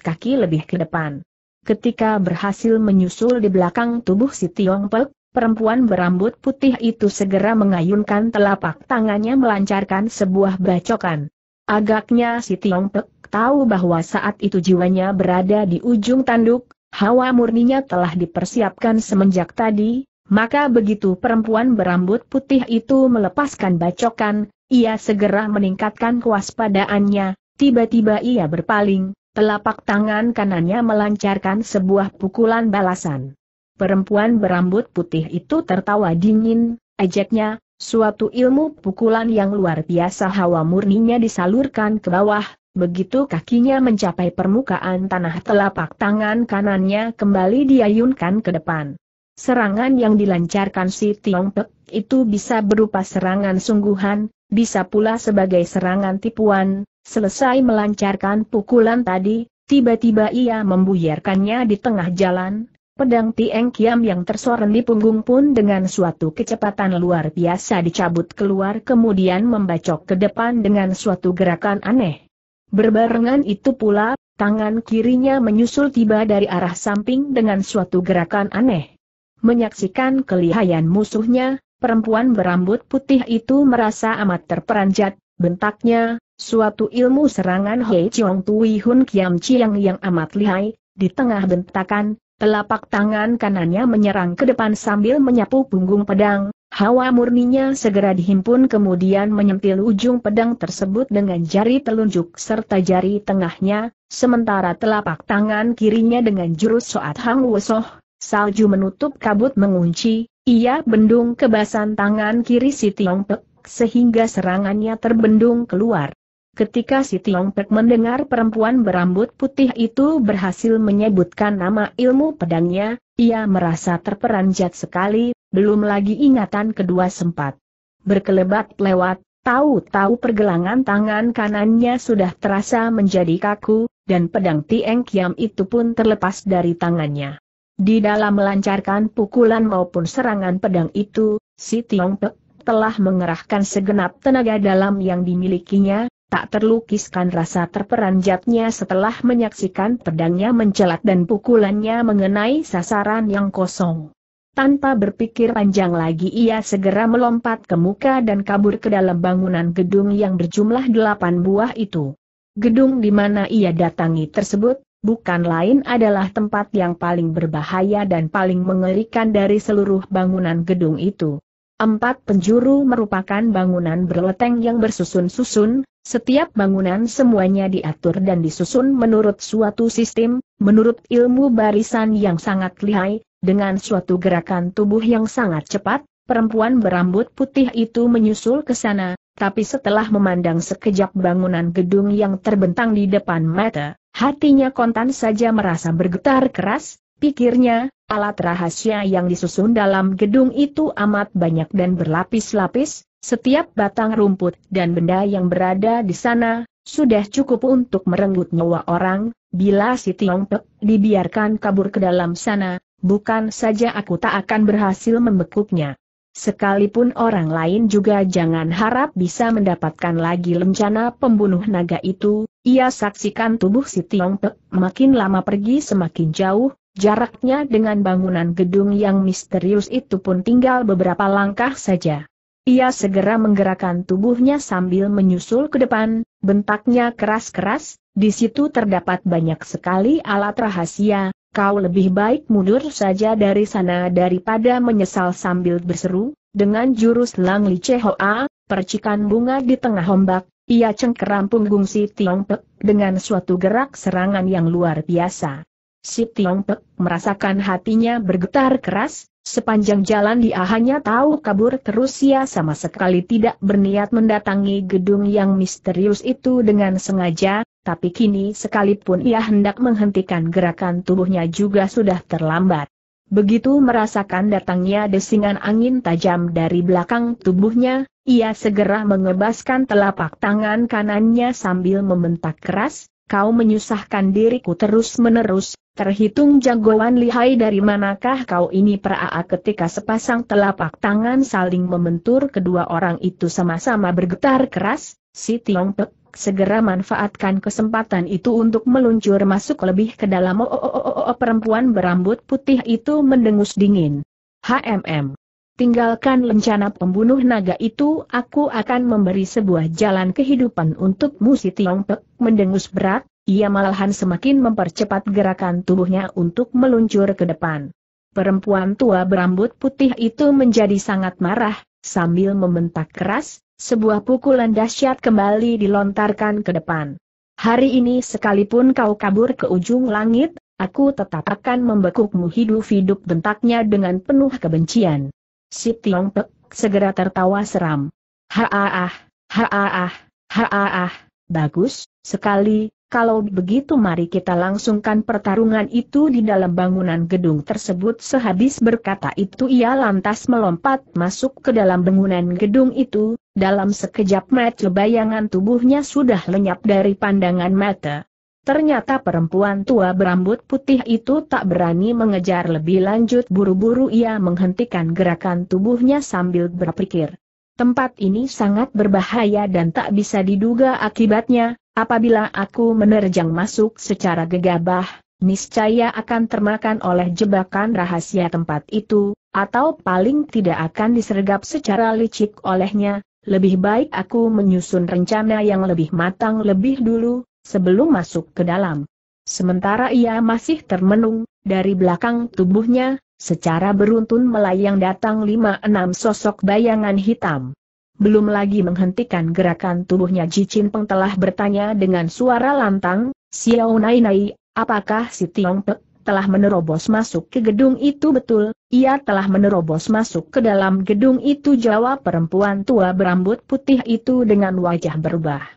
kaki lebih ke depan. Ketika berhasil menyusul di belakang tubuh si Tiong Pek, perempuan berambut putih itu segera mengayunkan telapak tangannya melancarkan sebuah bacokan. Agaknya si Tiong Pek tahu bahwa saat itu jiwanya berada di ujung tanduk, hawa murninya telah dipersiapkan semenjak tadi, maka begitu perempuan berambut putih itu melepaskan bacokan, ia segera meningkatkan kewaspadaannya, tiba-tiba ia berpaling, Telapak tangan kanannya melancarkan sebuah pukulan balasan. Perempuan berambut putih itu tertawa dingin, ejeknya, suatu ilmu pukulan yang luar biasa hawa murninya disalurkan ke bawah, begitu kakinya mencapai permukaan tanah telapak tangan kanannya kembali diayunkan ke depan. Serangan yang dilancarkan si Pek itu bisa berupa serangan sungguhan, bisa pula sebagai serangan tipuan, selesai melancarkan pukulan tadi, tiba-tiba ia membuyarkannya di tengah jalan, pedang Tieng Kiam yang tersoreng di punggung pun dengan suatu kecepatan luar biasa dicabut keluar kemudian membacok ke depan dengan suatu gerakan aneh. Berbarengan itu pula, tangan kirinya menyusul tiba dari arah samping dengan suatu gerakan aneh. Menyaksikan kelihayan musuhnya, Perempuan berambut putih itu merasa amat terperanjat, bentaknya, suatu ilmu serangan He Chong Tui Hun Kiam Chiang yang amat lihai, di tengah bentakan, telapak tangan kanannya menyerang ke depan sambil menyapu punggung pedang, hawa murninya segera dihimpun kemudian menyempil ujung pedang tersebut dengan jari telunjuk serta jari tengahnya, sementara telapak tangan kirinya dengan jurus Soat Hang Wosoh, Salju menutup kabut mengunci, ia bendung kebasan tangan kiri si Tiong Pek, sehingga serangannya terbendung keluar. Ketika si Tiong Pek mendengar perempuan berambut putih itu berhasil menyebutkan nama ilmu pedangnya, ia merasa terperanjat sekali, belum lagi ingatan kedua sempat. Berkelebat lewat, tahu-tahu pergelangan tangan kanannya sudah terasa menjadi kaku, dan pedang Tieng Kiam itu pun terlepas dari tangannya. Di dalam melancarkan pukulan maupun serangan pedang itu, si Tiong Pe telah mengerahkan segenap tenaga dalam yang dimilikinya, tak terlukiskan rasa terperanjatnya setelah menyaksikan pedangnya mencelat dan pukulannya mengenai sasaran yang kosong. Tanpa berpikir panjang lagi ia segera melompat ke muka dan kabur ke dalam bangunan gedung yang berjumlah delapan buah itu. Gedung di mana ia datangi tersebut, bukan lain adalah tempat yang paling berbahaya dan paling mengerikan dari seluruh bangunan gedung itu. Empat penjuru merupakan bangunan berleteng yang bersusun-susun, setiap bangunan semuanya diatur dan disusun menurut suatu sistem, menurut ilmu barisan yang sangat lihai, dengan suatu gerakan tubuh yang sangat cepat, perempuan berambut putih itu menyusul ke sana, tapi setelah memandang sekejap bangunan gedung yang terbentang di depan mata, Hatinya kontan saja merasa bergetar keras, pikirnya, alat rahasia yang disusun dalam gedung itu amat banyak dan berlapis-lapis, setiap batang rumput dan benda yang berada di sana, sudah cukup untuk merenggut nyawa orang, bila si Tiong Pek dibiarkan kabur ke dalam sana, bukan saja aku tak akan berhasil membekuknya. Sekalipun orang lain juga jangan harap bisa mendapatkan lagi lencana pembunuh naga itu, ia saksikan tubuh si Tiong Pe, makin lama pergi semakin jauh, jaraknya dengan bangunan gedung yang misterius itu pun tinggal beberapa langkah saja. Ia segera menggerakkan tubuhnya sambil menyusul ke depan, bentaknya keras-keras, di situ terdapat banyak sekali alat rahasia, kau lebih baik mundur saja dari sana daripada menyesal sambil berseru, dengan jurus Lang Li Hoa, percikan bunga di tengah ombak, ia cengkeram punggung si Tiong Pek dengan suatu gerak serangan yang luar biasa. Si Tiong Pek merasakan hatinya bergetar keras, Sepanjang jalan dia hanya tahu kabur terus ia sama sekali tidak berniat mendatangi gedung yang misterius itu dengan sengaja, tapi kini sekalipun ia hendak menghentikan gerakan tubuhnya juga sudah terlambat. Begitu merasakan datangnya desingan angin tajam dari belakang tubuhnya, ia segera mengebaskan telapak tangan kanannya sambil membentak keras, kau menyusahkan diriku terus-menerus, terhitung jagoan lihai dari manakah kau ini peraa ketika sepasang telapak tangan saling membentur kedua orang itu sama-sama bergetar keras, si Tiong Pek segera manfaatkan kesempatan itu untuk meluncur masuk lebih ke dalam oh, oh, oh, oh, oh perempuan berambut putih itu mendengus dingin. HMM tinggalkan lencana pembunuh naga itu aku akan memberi sebuah jalan kehidupan untukmu si Pek. mendengus berat, ia malahan semakin mempercepat gerakan tubuhnya untuk meluncur ke depan. Perempuan tua berambut putih itu menjadi sangat marah, sambil membentak keras, sebuah pukulan dahsyat kembali dilontarkan ke depan. Hari ini sekalipun kau kabur ke ujung langit, aku tetap akan membekukmu hidup-hidup bentaknya dengan penuh kebencian. Si Tiong Pek segera tertawa seram. Haaah, haaah, haaah, bagus, sekali, kalau begitu mari kita langsungkan pertarungan itu di dalam bangunan gedung tersebut sehabis berkata itu ia lantas melompat masuk ke dalam bangunan gedung itu, dalam sekejap mata bayangan tubuhnya sudah lenyap dari pandangan mata, Ternyata perempuan tua berambut putih itu tak berani mengejar lebih lanjut buru-buru ia menghentikan gerakan tubuhnya sambil berpikir. Tempat ini sangat berbahaya dan tak bisa diduga akibatnya, apabila aku menerjang masuk secara gegabah, niscaya akan termakan oleh jebakan rahasia tempat itu, atau paling tidak akan disergap secara licik olehnya, lebih baik aku menyusun rencana yang lebih matang lebih dulu, sebelum masuk ke dalam. Sementara ia masih termenung, dari belakang tubuhnya, secara beruntun melayang datang lima enam sosok bayangan hitam. Belum lagi menghentikan gerakan tubuhnya Jicin Peng telah bertanya dengan suara lantang, Xiao Nai Nai, apakah si Tiong Pe telah menerobos masuk ke gedung itu betul, ia telah menerobos masuk ke dalam gedung itu jawab perempuan tua berambut putih itu dengan wajah berubah.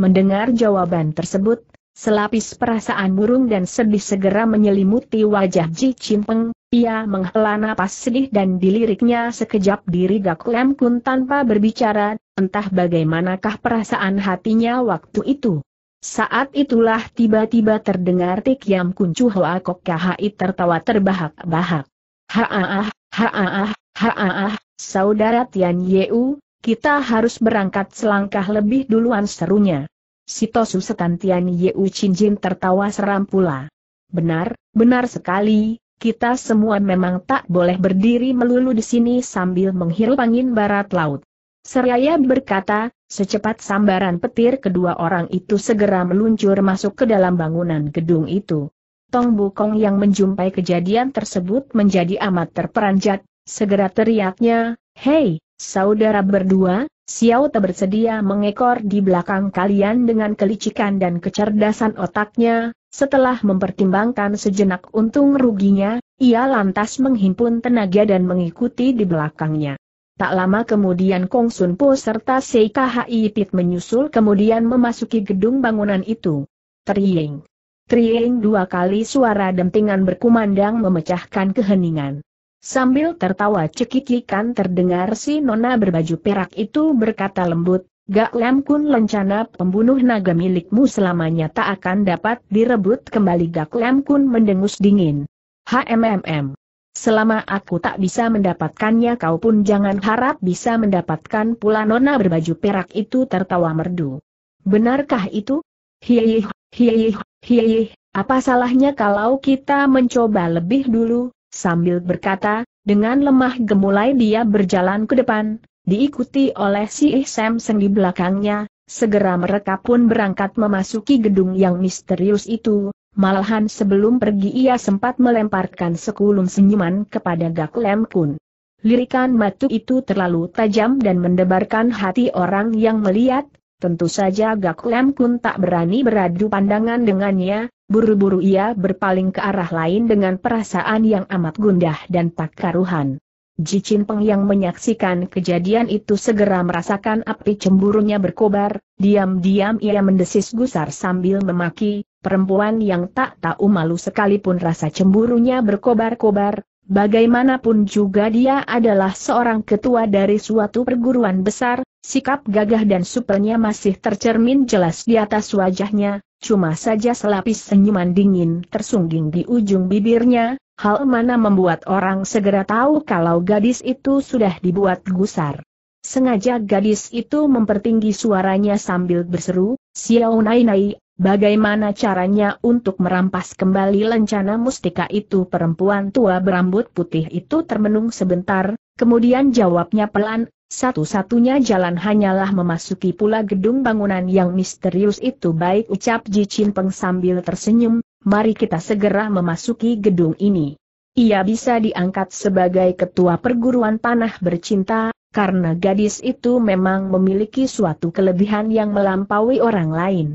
Mendengar jawaban tersebut, selapis perasaan murung dan sedih segera menyelimuti wajah Ji Chimpeng, ia menghela napas sedih dan diliriknya sekejap diri Gak Lem Kun tanpa berbicara, entah bagaimanakah perasaan hatinya waktu itu. Saat itulah tiba-tiba terdengar Tik Yam Kun Chu Hoa Kok Kahai tertawa terbahak-bahak. haaah, haaah, haaah, saudara Tian Yeu, kita harus berangkat selangkah lebih duluan serunya. Sitosu Setantian Yeu Jin tertawa seram pula. Benar, benar sekali, kita semua memang tak boleh berdiri melulu di sini sambil menghirup angin barat laut. Seraya berkata, secepat sambaran petir kedua orang itu segera meluncur masuk ke dalam bangunan gedung itu. Tong Bukong yang menjumpai kejadian tersebut menjadi amat terperanjat, segera teriaknya, Hei, Saudara berdua, Xiao Te bersedia mengekor di belakang kalian dengan kelicikan dan kecerdasan otaknya, setelah mempertimbangkan sejenak untung ruginya, ia lantas menghimpun tenaga dan mengikuti di belakangnya. Tak lama kemudian Kong Sun Po serta Kahai Pit menyusul kemudian memasuki gedung bangunan itu. Trieng. Trieng dua kali suara dentingan berkumandang memecahkan keheningan. Sambil tertawa cekikikan terdengar si nona berbaju perak itu berkata lembut, Gak lem Kun lencana pembunuh naga milikmu selamanya tak akan dapat direbut kembali Gak lem Kun mendengus dingin. HMMM. Selama aku tak bisa mendapatkannya kau pun jangan harap bisa mendapatkan pula nona berbaju perak itu tertawa merdu. Benarkah itu? Hiih, hiih, hiih, apa salahnya kalau kita mencoba lebih dulu, Sambil berkata, dengan lemah gemulai dia berjalan ke depan, diikuti oleh si eh Seng di belakangnya, segera mereka pun berangkat memasuki gedung yang misterius itu, malahan sebelum pergi ia sempat melemparkan sekulum senyuman kepada Gak Lem Kun. Lirikan matu itu terlalu tajam dan mendebarkan hati orang yang melihat, tentu saja Gak Lem Kun tak berani beradu pandangan dengannya, Buru-buru ia berpaling ke arah lain dengan perasaan yang amat gundah dan tak karuhan. Jicin Peng yang menyaksikan kejadian itu segera merasakan api cemburunya berkobar, diam-diam ia mendesis gusar sambil memaki, perempuan yang tak tahu malu sekalipun rasa cemburunya berkobar-kobar, bagaimanapun juga dia adalah seorang ketua dari suatu perguruan besar, sikap gagah dan supelnya masih tercermin jelas di atas wajahnya, Cuma saja selapis senyuman dingin tersungging di ujung bibirnya, hal mana membuat orang segera tahu kalau gadis itu sudah dibuat gusar. Sengaja gadis itu mempertinggi suaranya sambil berseru, Xiao Nai Nai, bagaimana caranya untuk merampas kembali lencana mustika itu perempuan tua berambut putih itu termenung sebentar, kemudian jawabnya pelan, satu-satunya jalan hanyalah memasuki pula gedung bangunan yang misterius itu baik ucap Ji Chin Peng sambil tersenyum, mari kita segera memasuki gedung ini. Ia bisa diangkat sebagai ketua perguruan panah bercinta, karena gadis itu memang memiliki suatu kelebihan yang melampaui orang lain.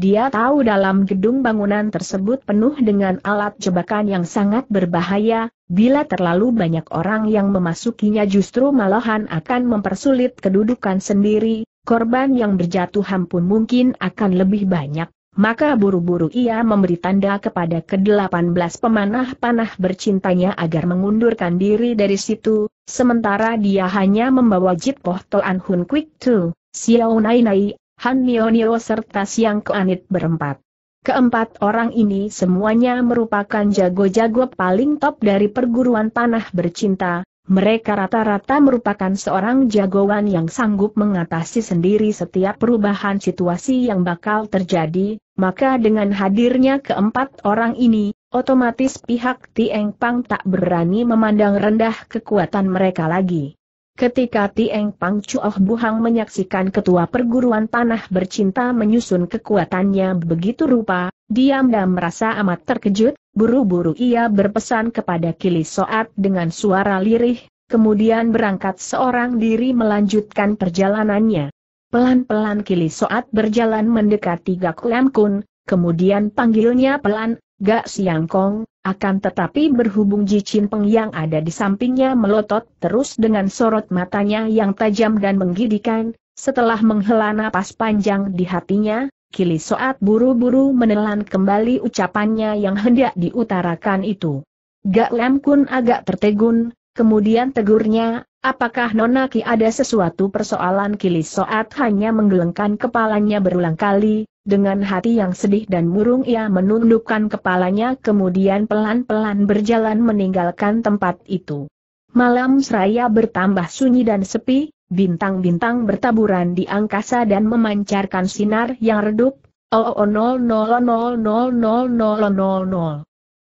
Dia tahu dalam gedung bangunan tersebut penuh dengan alat jebakan yang sangat berbahaya, bila terlalu banyak orang yang memasukinya justru malahan akan mempersulit kedudukan sendiri, korban yang berjatuhan pun mungkin akan lebih banyak. Maka buru-buru ia memberi tanda kepada ke-18 pemanah panah bercintanya agar mengundurkan diri dari situ, sementara dia hanya membawa Jit Poh Toan Hun Quick Tu, Xiao Nai Nai Han Mionio serta Siang Keanit berempat. Keempat orang ini semuanya merupakan jago-jago paling top dari perguruan panah bercinta, mereka rata-rata merupakan seorang jagoan yang sanggup mengatasi sendiri setiap perubahan situasi yang bakal terjadi, maka dengan hadirnya keempat orang ini, otomatis pihak Tieng Pang tak berani memandang rendah kekuatan mereka lagi. Ketika Tieng Pang Chuoh Buhang menyaksikan ketua perguruan tanah bercinta menyusun kekuatannya begitu rupa, dia diam merasa amat terkejut, buru-buru ia berpesan kepada Kili Soat dengan suara lirih, kemudian berangkat seorang diri melanjutkan perjalanannya. Pelan-pelan Kili Soat berjalan mendekati Gak Lam Kun, kemudian panggilnya pelan, Gak Siang Kong, akan tetapi berhubung Ji Peng yang ada di sampingnya melotot terus dengan sorot matanya yang tajam dan menggidikan, setelah menghela napas panjang di hatinya, Kili Soat buru-buru menelan kembali ucapannya yang hendak diutarakan itu. Gak Lem Kun agak tertegun, kemudian tegurnya, apakah Nona Ki ada sesuatu persoalan Kili Soat hanya menggelengkan kepalanya berulang kali, dengan hati yang sedih dan murung ia menundukkan kepalanya kemudian pelan-pelan berjalan meninggalkan tempat itu. Malam seraya bertambah sunyi dan sepi, bintang-bintang bertaburan di angkasa dan memancarkan sinar yang redup,